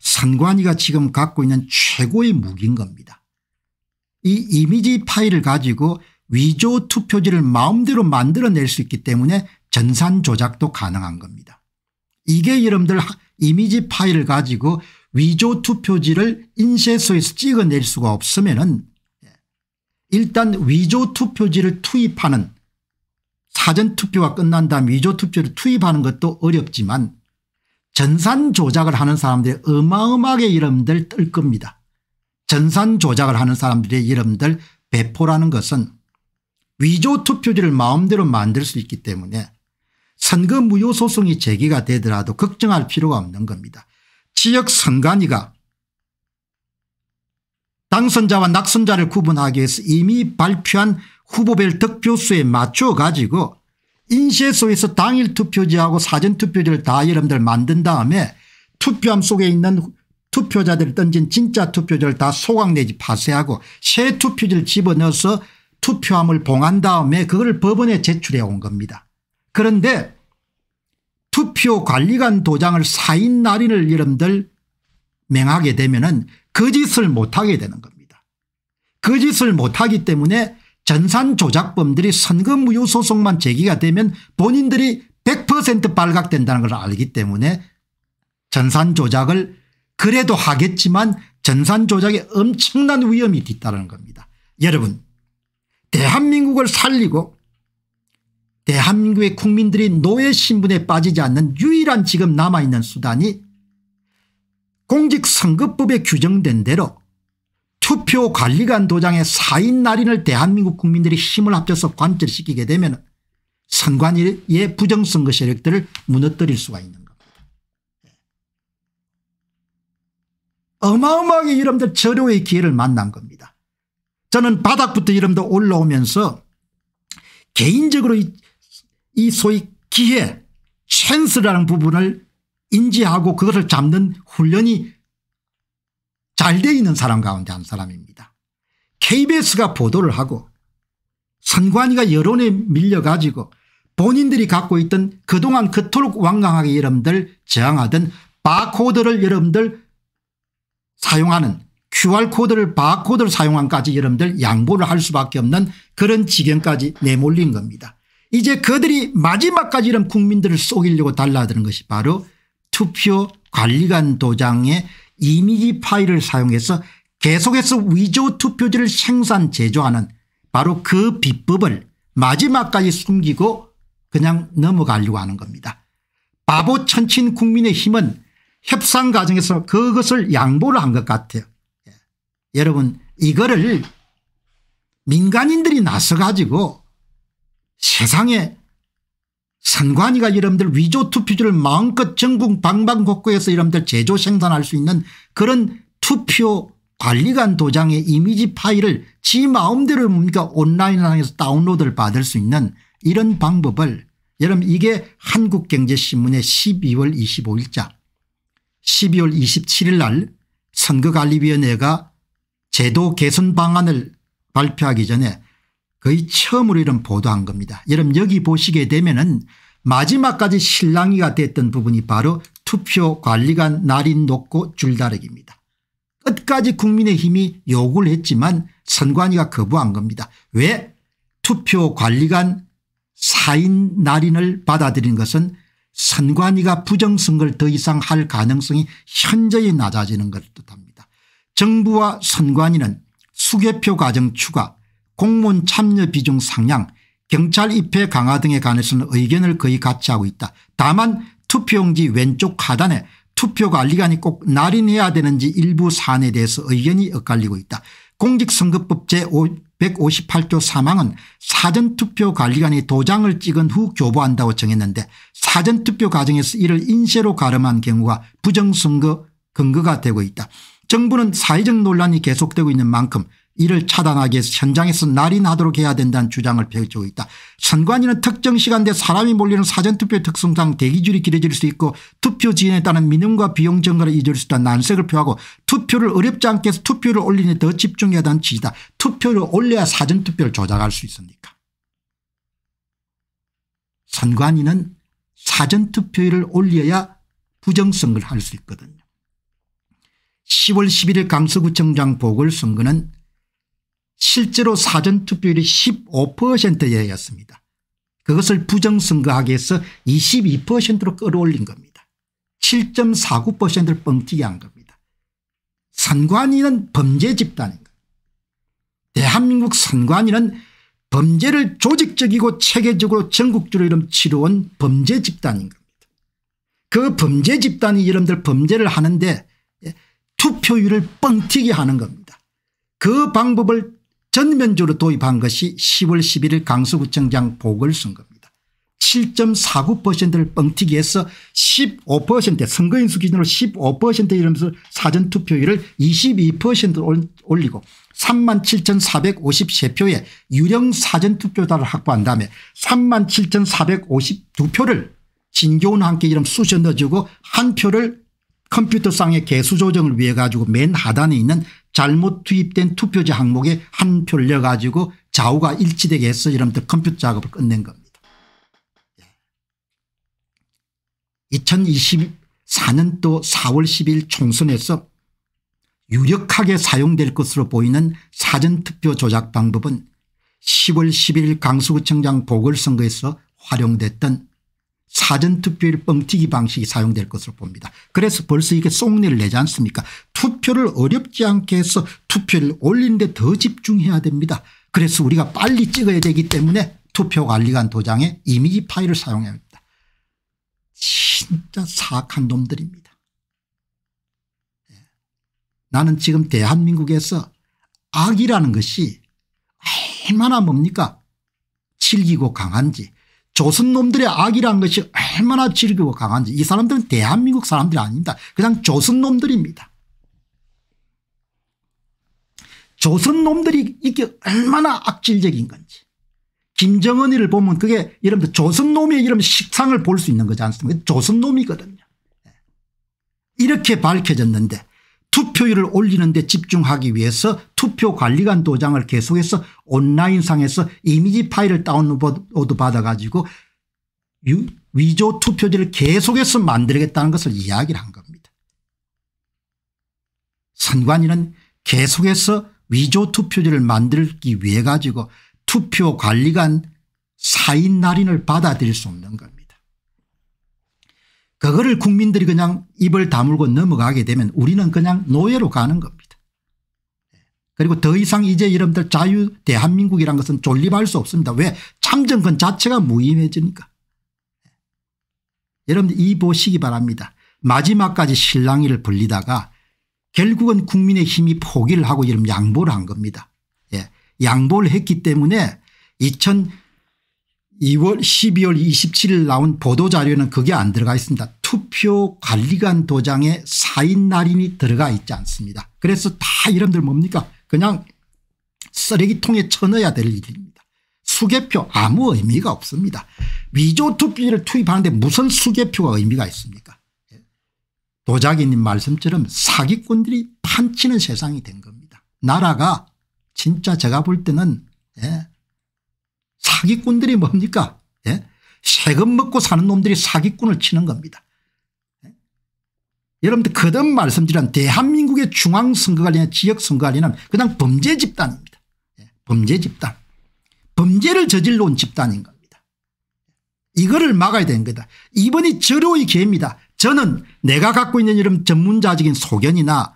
선관위가 지금 갖고 있는 최고의 무기인 겁니다. 이 이미지 파일을 가지고 위조 투표지를 마음대로 만들어낼 수 있기 때문에 전산 조작도 가능한 겁니다. 이게 여러분들 이미지 파일을 가지고 위조 투표지를 인쇄소에서 찍어낼 수가 없으면 일단 위조 투표지를 투입하는 사전투표가 끝난 다음 위조 투표를 투입하는 것도 어렵지만 전산 조작을 하는 사람들의 어마어마하게 이름들 뜰 겁니다. 전산 조작을 하는 사람들의 이름들 배포라는 것은 위조 투표지를 마음대로 만들 수 있기 때문에 선거 무효 소송이 제기가 되더라도 걱정할 필요가 없는 겁니다. 지역 선관위가 당선자와 낙선자를 구분하기 위해서 이미 발표한 후보별 득표수에 맞춰 가지고 인쇄 소에서 당일 투표지하고 사전 투표지를 다 여러분들 만든 다음에 투표함 속에 있는 투표자들이 던진 진짜 투표지를 다 소각 내지 파쇄하고 새 투표지를 집어넣어서 투표함을 봉한 다음에 그걸 법원에 제출해 온 겁니다. 그런데 투표관리관 도장을 사인 날인을 여러분들 명하게 되면 은 거짓을 못하게 되는 겁니다. 거짓을 못하기 때문에 전산 조작범들이 선거무효 소송만 제기가 되면 본인들이 100% 발각된다는 걸 알기 때문에 전산 조작을 그래도 하겠지만 전산 조작에 엄청난 위험이 뒤따르는 겁니다. 여러분 대한민국을 살리고 대한민국의 국민들이 노예 신분에 빠지지 않는 유일한 지금 남아있는 수단이 공직선거법에 규정된 대로 투표 관리관 도장의 사인 날인을 대한민국 국민들이 힘을 합쳐서 관철시키게 되면 선관위의 부정선거 세력들을 무너뜨릴 수가 있는 겁니다. 예. 어마어마하게 여러분들 절호의 기회를 만난 겁니다. 저는 바닥부터 여러분들 올라오면서 개인적으로 이, 이 소위 기회 찬스라는 부분을 인지하고 그것을 잡는 훈련이 잘돼 있는 사람 가운데 한 사람입니다. KBS가 보도를 하고 선관위가 여론에 밀려가지고 본인들이 갖고 있던 그동안 그토록 완강하게 여러분들 저항하던 바코드를 여러분들 사용하는 QR코드를 바코드를 사용한까지 여러분들 양보를 할 수밖에 없는 그런 지경까지 내몰린 겁니다. 이제 그들이 마지막까지 이런 국민들을 속이려고 달라드는 것이 바로 투표 관리관 도장의 이미지 파일을 사용해서 계속해서 위조 투표지를 생산 제조하는 바로 그 비법을 마지막까지 숨기고 그냥 넘어가려고 하는 겁니다. 바보 천친 국민의힘은 협상 과정에서 그것을 양보를 한 것 같아요. 예. 여러분 이거를 민간인들이 나서 가지고 세상에 선관위가 여러분들 위조 투표지를 마음껏 전국 방방곡곡에서 여러분들 제조 생산할 수 있는 그런 투표 관리관 도장의 이미지 파일을 지 마음대로 뭡니까 온라인상에서 다운로드를 받을 수 있는 이런 방법을 여러분 이게 한국경제신문의 12월 25일자 12월 27일 날 선거관리위원회가 제도 개선 방안을 발표하기 전에 거의 처음으로 이런 보도한 겁니다. 여러분 여기 보시게 되면은 마지막까지 실랑이가 됐던 부분이 바로 투표 관리관 날인 놓고 줄다르기입니다. 끝까지 국민의힘이 요구를 했지만 선관위가 거부한 겁니다. 왜 투표 관리관 사인 날인을 받아들인 것은 선관위가 부정선거를 더 이상 할 가능성이 현저히 낮아지는 걸 뜻합니다. 정부와 선관위는 수개표 과정 추가 공무원 참여 비중 상향 경찰 입회 강화 등에 관해서는 의견을 거의 같이 하고 있다. 다만 투표용지 왼쪽 하단에 투표관리관이 꼭 날인해야 되는지 일부 사안에 대해서 의견이 엇갈리고 있다. 공직선거법 제158조 3항은 사전투표관리관이 도장을 찍은 후 교부한다고 정했는데 사전투표 과정에서 이를 인쇄로 가름한 경우가 부정선거 근거가 되고 있다. 정부는 사회적 논란이 계속되고 있는 만큼 이를 차단하기 위해서 현장에서 날이나도록 해야 된다는 주장을 펼치고 있다. 선관위는 특정 시간대 사람이 몰리는 사전투표 특성상 대기줄이 길어질 수 있고 투표 지연에 따른 민원과 비용 증가를 잊을 수 있다는 난색을 표하고 투표를 어렵지 않게 해서 투표를 올리는 더 집중해야 한다는 지시다. 투표를 올려야 사전투표를 조작할 수 있으니까. 선관위는 사전투표를 올려야 부정선거를 할 수 있거든요. 10월 11일 강서구청장 보궐선거는 실제로 사전투표율이 15%에 이었습니다. 그것을 부정선거하기 위해서 22%로 끌어올린 겁니다. 7.49%를 뻥튀기 한 겁니다. 선관위는 범죄 집단인가 대한민국 선관위는 범죄를 조직적이고 체계적으로 전국주로 이름 치러온 범죄 집단인 겁니다. 그 범죄 집단이 여러분들 범죄를 하는데 예, 투표율을 뻥튀기 하는 겁니다. 그 방법을 전면적으로 도입한 것이 10월 11일 강서구청장 보궐선거입니다. 7.49%를 뻥튀기해서 15% 선거인수 기준으로 15% 이러면서 사전투표율을 22% 올리고 37,453표의 유령 사전투표자를 확보한 다음에 37,452표를 진교훈 함께 이름 쑤셔 넣어주고 한 표를 컴퓨터상의 개수 조정을 위해 가지고 맨 하단에 있는 잘못 투입된 투표지 항목에 한 표를 넣 가지고 좌우가 일치되게 해서 이름들 컴퓨터 작업을 끝낸 겁니다. 2024년도 4월 10일 총선에서 유력하게 사용될 것으로 보이는 사전투표 조작 방법은 10월 11일 강수구청장 보궐선거에서 활용됐던 사전투표일 뻥튀기 방식이 사용될 것으로 봅니다. 그래서 벌써 이게 쏙내를 내지 않습니까 투표를 어렵지 않게 해서 투표를 올리는데 더 집중해야 됩니다. 그래서 우리가 빨리 찍어야 되기 때문에 투표관리관 도장에 이미지 파일을 사용해야 합니다. 진짜 사악한 놈들입니다. 예. 나는 지금 대한민국에서 악이라는 것이 얼마나 뭡니까 질기고 강한지 조선 놈들의 악이란 것이 얼마나 즐기고 강한지 이 사람들은 대한민국 사람들이 아닙니다. 그냥 조선 놈들입니다. 조선 놈들이 이게 얼마나 악질적인 건지 김정은이를 보면 그게 여러분들 조선 놈의 이런 식상을 볼 수 있는 거지 않습니까 조선 놈이거든요. 네. 이렇게 밝혀졌는데 투표율을 올리는 데 집중하기 위해서 투표관리관 도장을 계속해서 온라인상에서 이미지 파일을 다운로드 받아가지고 위조 투표지를 계속해서 만들겠다는 것을 이야기를 한 겁니다. 선관위는 계속해서 위조 투표지를 만들기 위해 가지고 투표관리관 사인 날인을 받아들일 수 없는 것. 그거를 국민들이 그냥 입을 다물고 넘어가게 되면 우리는 그냥 노예로 가는 겁니다. 그리고 더 이상 이제 여러분들 자유 대한민국이란 것은 존립할 수 없습니다. 왜? 참정권 자체가 무의미해지니까. 여러분 들이 보시기 바랍니다. 마지막까지 실랑이를 벌리다가 결국은 국민의 힘이 포기를 하고 이런 양보를 한 겁니다. 예. 양보를 했기 때문에 2000 2월 12월 27일 나온 보도자료에는 그게 안 들어가 있습니다. 투표관리관 도장에 사인 날인이 들어가 있지 않습니다. 그래서 다 이름들 뭡니까 그냥 쓰레기통에 쳐넣어야 될 일입니다. 수개표 아무 의미가 없습니다. 위조 투표를 투입하는데 무슨 수개표가 의미가 있습니까 예. 도자기님 말씀처럼 사기꾼들이 판치는 세상이 된 겁니다. 나라가 진짜 제가 볼 때는 예, 사기꾼들이 뭡니까 예? 세금 먹고 사는 놈들이 사기꾼을 치는 겁니다. 예? 여러분들 거듭 말씀드린 대한민국의 중앙선거관리나 지역선거관리는 그냥 범죄 집단입니다. 예? 범죄 집단. 범죄를 저질러 온 집단인 겁니다. 이거를 막아야 되는 거다. 이번이 절호의 기회입니다. 저는 내가 갖고 있는 이런 전문자적인 소견이나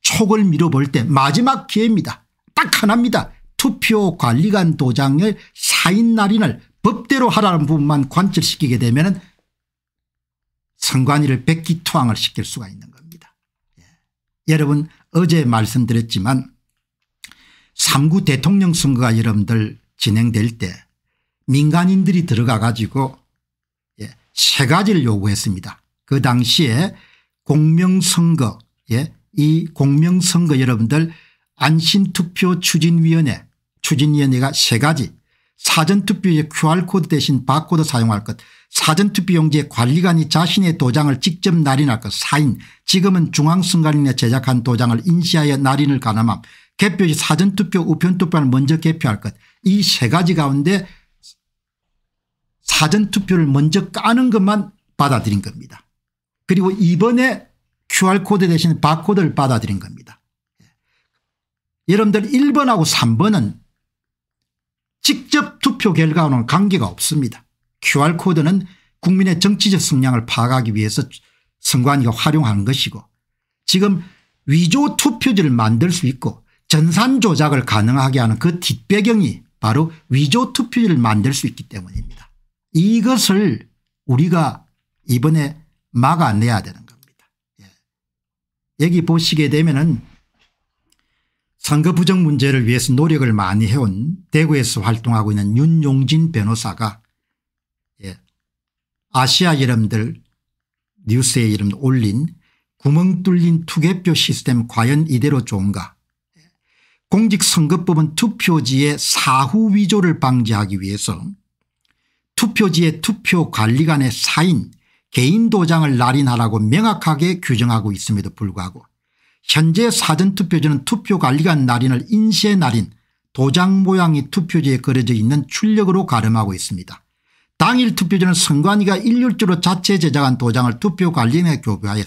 촉을 밀어볼 때 마지막 기회입니다. 딱 하나입니다. 투표관리관 도장의 사인 날인을 법대로 하라는 부분만 관철시키게 되면 선관위를 백기투항을 시킬 수가 있는 겁니다. 예. 여러분 어제 말씀드렸지만 3구 대통령 선거가 여러분들 진행될 때 민간인들이 들어가 가지고 예, 세 가지를 요구했습니다. 그 당시에 공명선거 예, 이 공명선거 여러분들 안심투표 추진위원회 추진위원회가 세 가지 사전투표의 QR코드 대신 바코드 사용할 것사전투표용지의 관리관이 자신의 도장을 직접 날인할 것 사인 지금은 중앙선관위에 제작한 도장을 인시하여 날인을 가늠함 개표시 사전투표 우편투표를 먼저 개표할 것이 세 가지 가운데 사전투표를 먼저 까는 것만 받아들인 겁니다. 그리고 이번에 QR코드 대신 바코드를 받아들인 겁니다. 예. 여러분들 1번하고 3번은 직접 투표 결과와는 관계가 없습니다. QR코드는 국민의 정치적 성향을 파악하기 위해서 선관위가 활용하는 것이고 지금 위조 투표지를 만들 수 있고 전산 조작을 가능하게 하는 그 뒷배경이 바로 위조 투표지를 만들 수 있기 때문입니다. 이것을 우리가 이번에 막아내야 되는 겁니다. 예. 여기 보시게 되면 은 선거 부정 문제를 위해서 노력을 많이 해온 대구에서 활동하고 있는 윤용진 변호사가 예, 아시아 이름들 뉴스에 이름 올린 구멍 뚫린 투개표 시스템 과연 이대로 좋은가 공직선거법은 투표지의 사후 위조를 방지하기 위해서 투표지의 투표관리관의 사인 개인 도장을 날인하라고 명확하게 규정하고 있음에도 불구하고 현재 사전투표지는 투표관리관 날인을 인쇄 날인 도장 모양이 투표지에 그려져 있는 출력으로 가름하고 있습니다. 당일 투표지는 선관위가 일률적으로 자체 제작한 도장을 투표관리인에 교부하여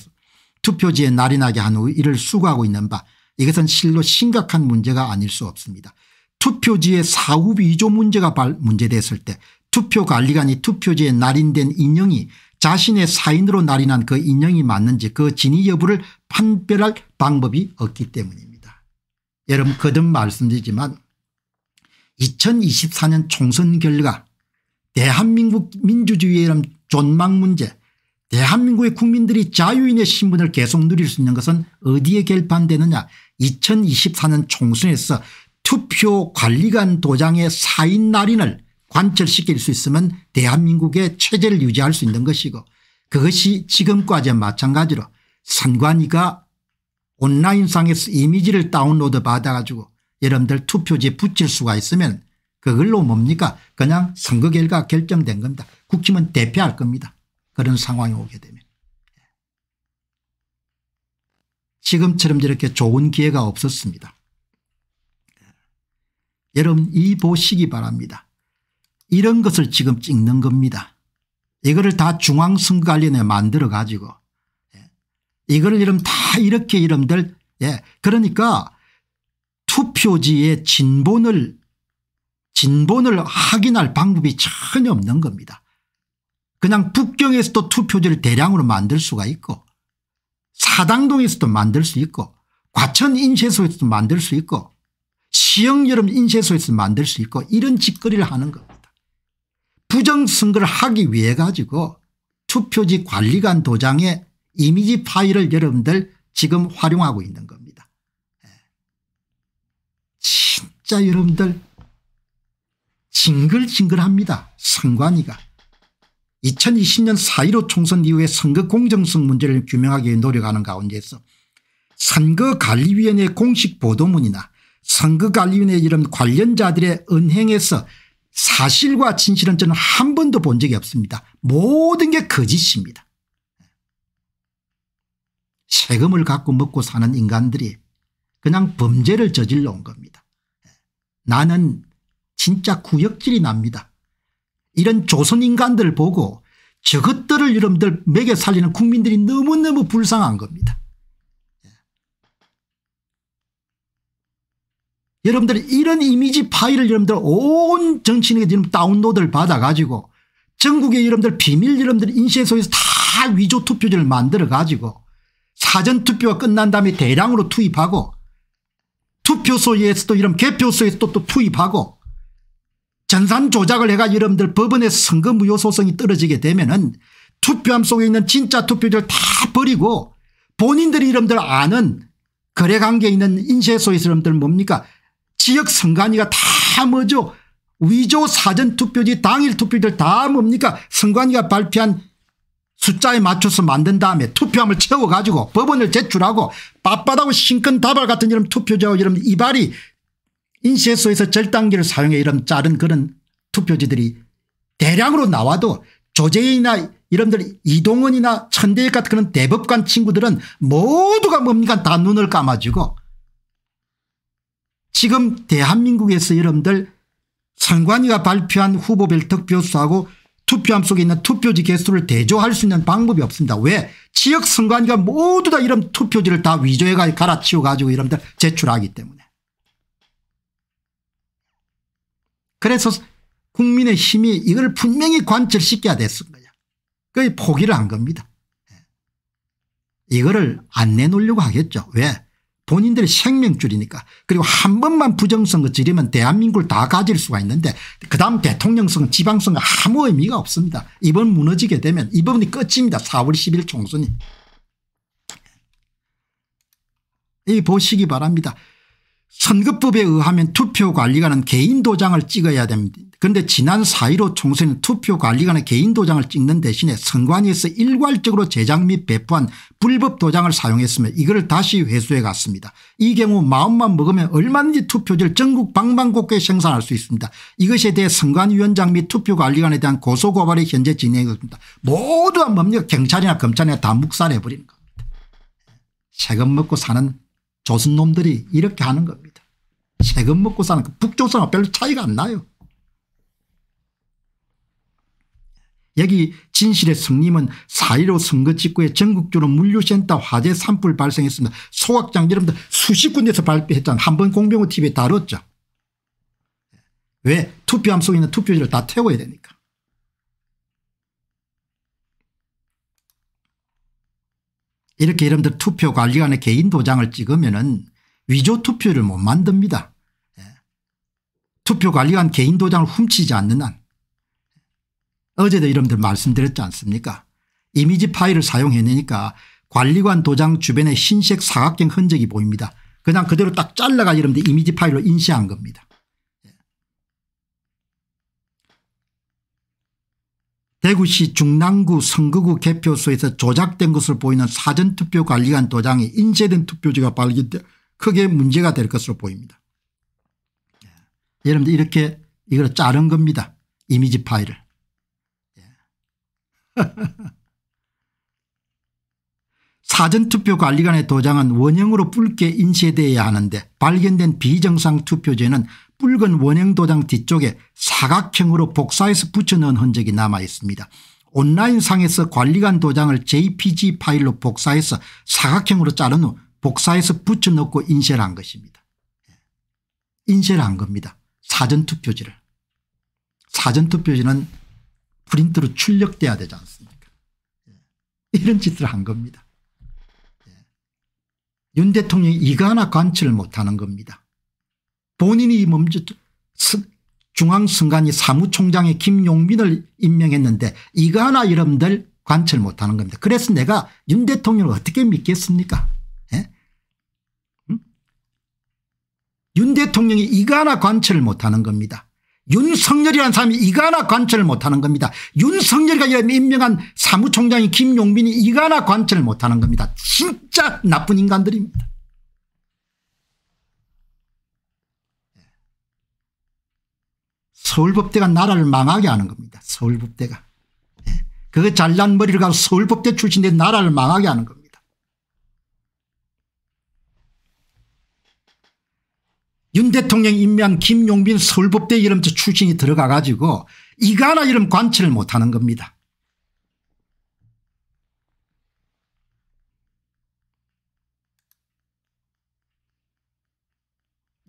투표지에 날인하게 한 후 이를 수거하고 있는 바 이것은 실로 심각한 문제가 아닐 수 없습니다. 투표지의 사후 위조 문제가 문제됐을 때 투표관리관이 투표지에 날인된 인형이 자신의 사인으로 날인한 그 인형이 맞는지 그 진위 여부를 판별할 방법이 없기 때문입니다. 여러분 거듭 말씀드리지만 2024년 총선 결과 대한민국 민주주의의 존망 문제 대한민국의 국민들이 자유인의 신분을 계속 누릴 수 있는 것은 어디에 결판되느냐 2024년 총선에서 투표 관리관 도장의 사인 날인을 관철시킬 수 있으면 대한민국의 체제를 유지할 수 있는 것이고 그것이 지금까지와 마찬가지로 선관위가 온라인상에서 이미지를 다운로드 받아가지고 여러분들 투표지에 붙일 수가 있으면 그걸로 뭡니까 그냥 선거 결과 결정된 겁니다. 국힘은 대표할 겁니다. 그런 상황이 오게 되면. 지금처럼 저렇게 좋은 기회가 없었습니다. 여러분 이 보시기 바랍니다. 이런 것을 지금 찍는 겁니다. 이거를 다 중앙선거관련에 만들어 가지고 예. 이걸 이름 다 이렇게 이름들 예 그러니까 투표지의 진본을 진본을 확인할 방법이 전혀 없는 겁니다. 그냥 북경에서도 투표지를 대량으로 만들 수가 있고 사당동에서도 만들 수 있고 과천 인쇄소에서도 만들 수 있고 시흥여름 인쇄소에서 만들 수 있고 이런 짓거리를 하는 겁니다. 부정선거를 하기 위해 가지고 투표지 관리관 도장에 이미지 파일을 여러분들 지금 활용하고 있는 겁니다. 예. 진짜 여러분들 징글징글합니다. 선관위가. 2020년 4.15 총선 이후에 선거 공정성 문제를 규명하기 위해 노력하는 가운데서 선거관리위원회 공식 보도문이나 선거관리위원회 이런 관련자들의 은행에서 사실과 진실은 저는 한 번도 본 적이 없습니다. 모든 게 거짓입니다. 세금을 갖고 먹고 사는 인간들이 그냥 범죄를 저질러 온 겁니다. 나는 진짜 구역질이 납니다. 이런 조선인간들을 보고 저것들을 여러분들 먹여 살리는 국민들이 너무너무 불쌍한 겁니다. 여러분들이 이런 이미지 파일을 여러분들 온 정치인에게 지금 다운로드를 받아가지고 전국의 여러분들 비밀 여러분들 인쇄소에서 다 위조 투표지를 만들어가지고 사전투표가 끝난 다음에 대량으로 투입하고 투표소에서도 이런 개표소에서도 또 투입하고 전산 조작을 해가 여러분들 법원의 선거 무효 소송이 떨어지게 되면은 투표함 속에 있는 진짜 투표지를 다 버리고 본인들이 여러분들 아는 거래관계에 있는 인쇄소에서 여러분들 뭡니까 지역 선관위가 다 뭐죠 위조 사전투표지 당일 투표들 다 뭡니까 선관위가 발표한 숫자에 맞춰서 만든 다음에 투표함을 채워가지고 법원을 제출하고 빳빳하고 신근 다발 같은 이런 투표자 와 이런 이발이 인쇄소에서 절단기를 사용해 이런 자른 그런 투표지들이 대량으로 나와도 조재인이나 이런들 이동원이나 천대엽 같은 그런 대법관 친구들은 모두가 뭡니까 다 눈을 감아주고 지금 대한민국에서 여러분들 선관위가 발표한 후보별 득표수하고 투표함 속에 있는 투표지 개수를 대조할 수 있는 방법이 없습니다. 왜? 지역 선관위가 모두 다 이런 투표지를 다 위조해 가지고 갈아치워 가지고 여러분들 제출하기 때문에. 그래서 국민의 힘이 이걸 분명히 관철시켜야 됐을 거야. 그 포기를 한 겁니다. 예. 이거를 안 내놓으려고 하겠죠. 왜? 본인들의 생명줄이니까 그리고 한 번만 부정선거 지르면 대한민국을 다 가질 수가 있는데 그다음 대통령선거 지방선거 아무 의미가 없습니다. 이번 무너지게 되면 이 부분이 끝입니다. 4월 10일 총선이. 이 보시기 바랍니다. 선거법에 의하면 투표관리관은 개인 도장을 찍어야 됩니다. 그런데 지난 4.15 총선은 투표관리관의 개인 도장을 찍는 대신에 선관위에서 일괄적으로 제작 및 배포한 불법 도장을 사용했으며 이걸 다시 회수해 갔습니다. 이 경우 마음만 먹으면 얼마든지 투표지를 전국 방방곡곡에 생산할 수 있습니다. 이것에 대해 선관위원장 및 투표관리관에 대한 고소고발이 현재 진행 중입니다. 모두가 뭡니까 경찰이나 검찰이나 다 묵살해버리는 겁니다. 세금 먹고 사는 조선놈들이 이렇게 하는 겁니다. 세금 먹고 사는 그 북조선과 별로 차이가 안 나요. 여기 진실의 승님은4.15 선거 직후에 전국적으로 물류센터 화재 산불 발생했습니다. 소각장 여러분들 수십 군데서 에 발표했잖아요. 한 번 공병호 TV에 다뤘죠. 왜 투표함 속에 있는 투표지를 다 태워야 되니까. 이렇게 여러분들 투표관리관의 개인 도장을 찍으면 은 위조 투표를 못 만듭니다. 예. 투표관리관 개인 도장을 훔치지 않는 한 어제도 여러분들 말씀드렸지 않습니까 이미지 파일을 사용해내니까 관리관 도장 주변에 흰색 사각형 흔적이 보입니다. 그냥 그대로 딱 잘라가 여러분들 이미지 파일로 인쇄한 겁니다. 예. 대구시 중랑구 선거구 개표소에서 조작된 것으로 보이는 사전투표관리관 도장이 인쇄된 투표지가 발견 크게 문제가 될 것으로 보입니다. 예. 여러분들 이렇게 이걸 자른 겁니다. 이미지 파일을. 사전투표관리관의 도장은 원형으로 붉게 인쇄되어야 하는데 발견된 비정상 투표제는 붉은 원형 도장 뒤쪽에 사각형으로 복사해서 붙여넣은 흔적이 남아 있습니다. 온라인상에서 관리관 도장을 jpg 파일로 복사해서 사각형으로 자른 후 복사해서 붙여넣고 인쇄를 한 것입니다. 예. 인쇄를 한 겁니다. 사전투표지를. 사전투표지는 프린트로 출력돼야 되지 않습니까 예. 이런 짓을 한 겁니다. 예. 윤 대통령이 이거 하나 관치를 못하는 겁니다. 본인이 중앙선관위 사무총장의 김용민을 임명했는데 이거 하나 여러분들 관철 못하는 겁니다. 그래서 내가 윤 대통령을 어떻게 믿겠습니까 예? 음? 윤 대통령이 이거 하나 관철 못하는 겁니다. 윤석열이라는 사람이 이가나 관철을 못하는 겁니다. 윤석열이가 임명한 사무총장이 김용민이 이가나 관철을 못하는 겁니다. 진짜 나쁜 인간들입니다. 서울법대가 나라를 망하게 하는 겁니다. 서울법대가. 그 잘난 머리를 가서 서울법대 출신인 나라를 망하게 하는 겁니다. 윤 대통령 임명한 김용빈 서울법대 이름 출신이 들어가 가지고 이거하나 이름 관철을 못하는 겁니다.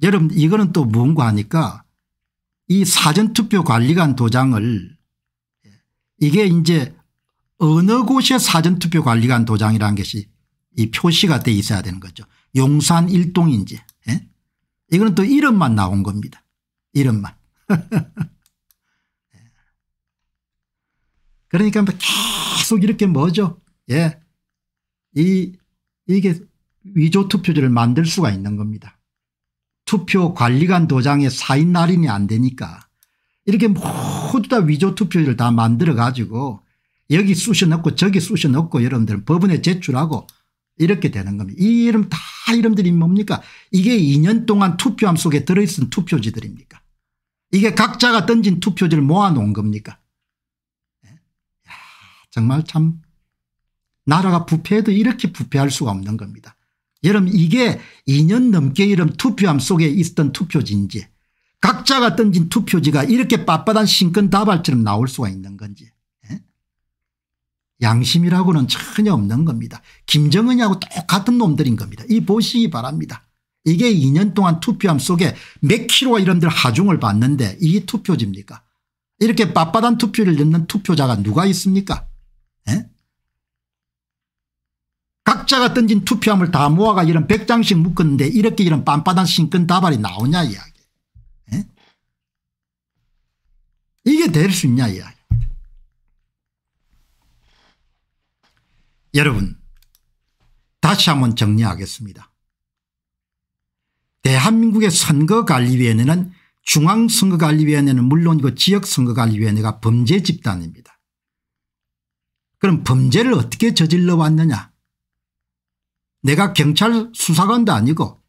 여러분 이거는 또 뭔가 하니까 이 사전투표관리관 도장을 이게 이제 어느 곳에 사전투표관리관 도장이라는 것이 이 표시가 돼 있어야 되는 거죠. 용산 1동인지 이거는 또 이름만 나온 겁니다. 이름만. 그러니까 뭐 계속 이렇게 뭐죠? 예. 이, 이게 위조 투표지를 만들 수가 있는 겁니다. 투표 관리관 도장에 사인 날인이 안 되니까 이렇게 모두 다 위조 투표지를 다 만들어 가지고 여기 쑤셔 넣고 저기 쑤셔 넣고 여러분들 법원에 제출하고 이렇게 되는 겁니다. 이 이름 다 이름들이 뭡니까 이게 2년 동안 투표함 속에 들어있은 투표지들입니까 이게 각자가 던진 투표지를 모아놓은 겁니까 예? 야, 정말 참 나라가 부패해도 이렇게 부패할 수가 없는 겁니다. 여러분 이게 2년 넘게 이름 투표함 속에 있었던 투표지인지 각자가 던진 투표지가 이렇게 빳빳한 신권 다발처럼 나올 수가 있는 건지 양심이라고는 전혀 없는 겁니다. 김정은이하고 똑같은 놈들인 겁니다. 이 보시기 바랍니다. 이게 2년 동안 투표함 속에 몇 킬로와 이런들 하중을 받는데 이게 투표지입니까 이렇게 빳빳한 투표를 넣는 투표자가 누가 있습니까 에? 예? 각자가 던진 투표함을 다 모아가 이런 100장씩 묶었는데 이렇게 이런 빤빤한 신근 다발이 나오냐 이야기 에? 예? 이게 될 수 있냐 이야기 여러분 다시 한번 정리하겠습니다. 대한민국의 선거관리위원회는 중앙선거관리위원회는 물론 그 지역선거관리위원회가 범죄 집단입니다. 그럼 범죄를 어떻게 저질러 왔느냐 내가 경찰 수사관도 아니고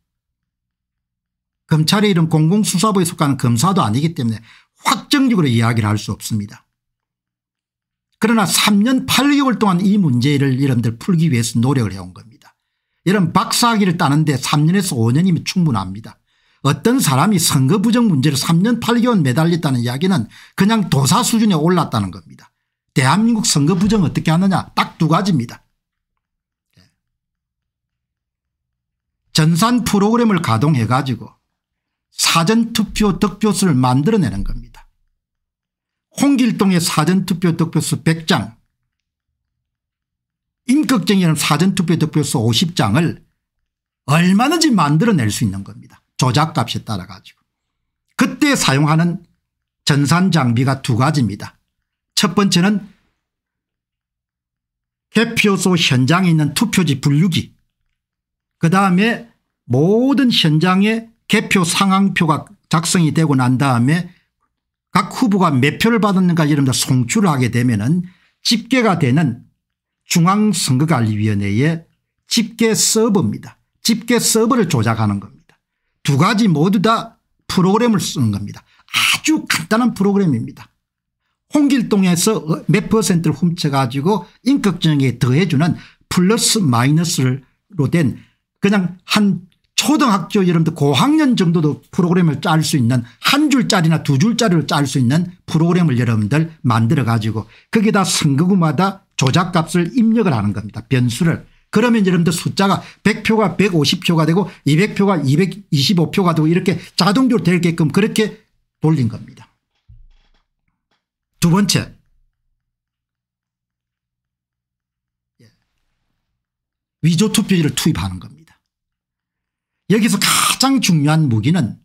검찰의 이런 공공수사부에 속한 검사도 아니기 때문에 확정적으로 이야기를 할 수 없습니다. 그러나 3년 8개월 동안 이 문제를 여러분들 풀기 위해서 노력을 해온 겁니다. 여러분 박사학위를 따는데 3년에서 5년이면 충분합니다. 어떤 사람이 선거 부정 문제를 3년 8개월 매달렸다는 이야기는 그냥 도사 수준에 올랐다는 겁니다. 대한민국 선거 부정 어떻게 하느냐 딱 두 가지입니다. 예. 전산 프로그램을 가동해 가지고 사전투표 득표수를 만들어내는 겁니다. 홍길동의 사전투표 득표수 100장 임꺽정이는 사전투표 득표수 50장을 얼마든지 만들어낼 수 있는 겁니다. 조작값에 따라 가지고. 그때 사용하는 전산 장비가 두 가지입니다. 첫 번째는 개표소 현장에 있는 투표지 분류기 그다음에 모든 현장에 개표 상황표가 작성이 되고 난 다음에 각 후보가 몇 표를 받았는가 이런다 송출을 하게 되면은 집계가 되는 중앙선거관리위원회의 집계 서버입니다. 집계 서버를 조작하는 겁니다. 두 가지 모두 다 프로그램을 쓰는 겁니다. 아주 간단한 프로그램입니다. 홍길동에서 몇 퍼센트를 훔쳐가지고 인격정에 더해주는 플러스 마이너스로 된 그냥 한 초등학교 여러분들 고학년 정도도 프로그램을 짤 수 있는 한 줄짜리나 두 줄짜리로 짤수 있는 프로그램을 여러분들 만들어 가지고 거기다 선거구마다 조작값을 입력을 하는 겁니다. 변수를. 그러면 여러분들 숫자가 100표가 150표가 되고 200표가 225표가 되고 이렇게 자동적으로 될게끔 그렇게 돌린 겁니다. 두 번째 예. 위조 투표지를 투입하는 겁니다. 여기서 가장 중요한 무기는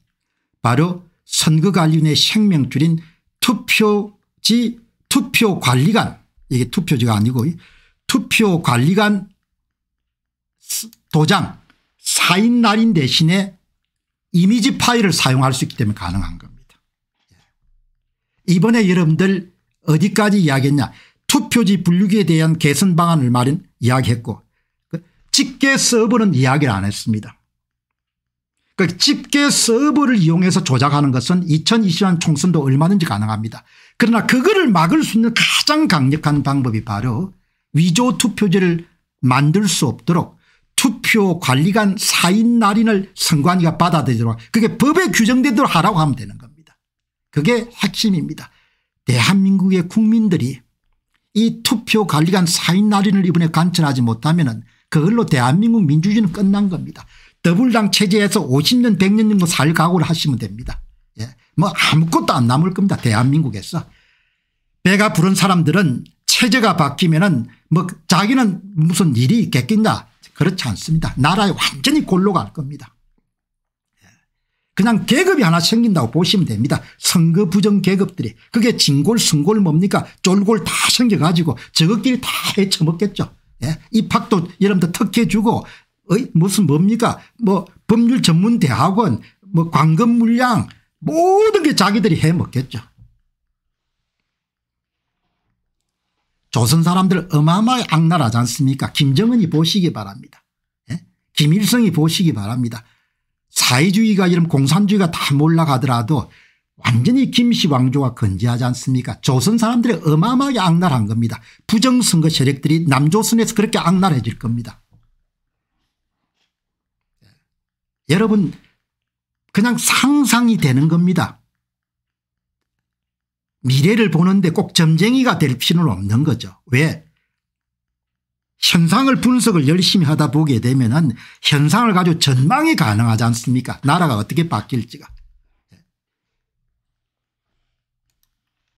바로 선거관리위 생명줄인 투표지 투표관리관 이게 투표지가 아니고 투표관리관 도장 사인 날인 대신에 이미지 파일을 사용할 수 있기 때문에 가능한 겁니다. 예. 이번에 여러분들 어디까지 이야기했냐 투표지 분류기에 대한 개선 방안을 마련 이야기했고 그, 직계 서버는 이야기를 안 했습니다. 그러니까 집계 서버를 이용해서 조작하는 것은 2020년 총선도 얼마든지 가능합니다. 그러나 그거를 막을 수 있는 가장 강력한 방법이 바로 위조 투표제를 만들 수 없도록 투표 관리관 사인 날인을 선관위가 받아들이도록 그게 법에 규정되도록 하라고 하면 되는 겁니다. 그게 핵심입니다. 대한민국의 국민들이 이 투표 관리관 사인 날인을 이번에 관철하지 못하면 그걸로 대한민국 민주주의는 끝난 겁니다. 더불당 체제에서 50년 100년 정도 살 각오를 하시면 됩니다. 예. 뭐 아무것도 안 남을 겁니다. 대한민국에서. 배가 부른 사람들은 체제가 바뀌면은 뭐 자기는 무슨 일이 있겠겠나 그렇지 않습니다. 나라에 완전히 골로 갈 겁니다. 예. 그냥 계급이 하나 생긴다고 보시면 됩니다. 선거 부정 계급들이 그게 진골 승골 뭡니까 쫄골 다 생겨가지고 저것끼리 다 헤쳐먹겠죠. 예? 입학도 여러분들 특혜 주고 의 무슨 뭡니까 뭐 법률 전문 대학원 뭐 관금 물량 모든 게 자기들이 해먹겠죠. 조선 사람들 어마어마하게 악랄하지 않습니까 김정은이 보시기 바랍니다. 예? 김일성이 보시기 바랍니다. 사회주의가 이런 공산주의가 다 몰라가더라도 완전히 김씨 왕조가 건재하지 않습니까 조선 사람들이 어마어마하게 악랄한 겁니다. 부정선거 세력들이 남조선에서 그렇게 악랄해질 겁니다. 여러분 그냥 상상이 되는 겁니다. 미래를 보는데 꼭 점쟁이가 될 필요는 없는 거죠. 왜? 현상을 분석을 열심히 하다 보게 되면 현상을 가지고 전망이 가능하지 않습니까? 나라가 어떻게 바뀔지가.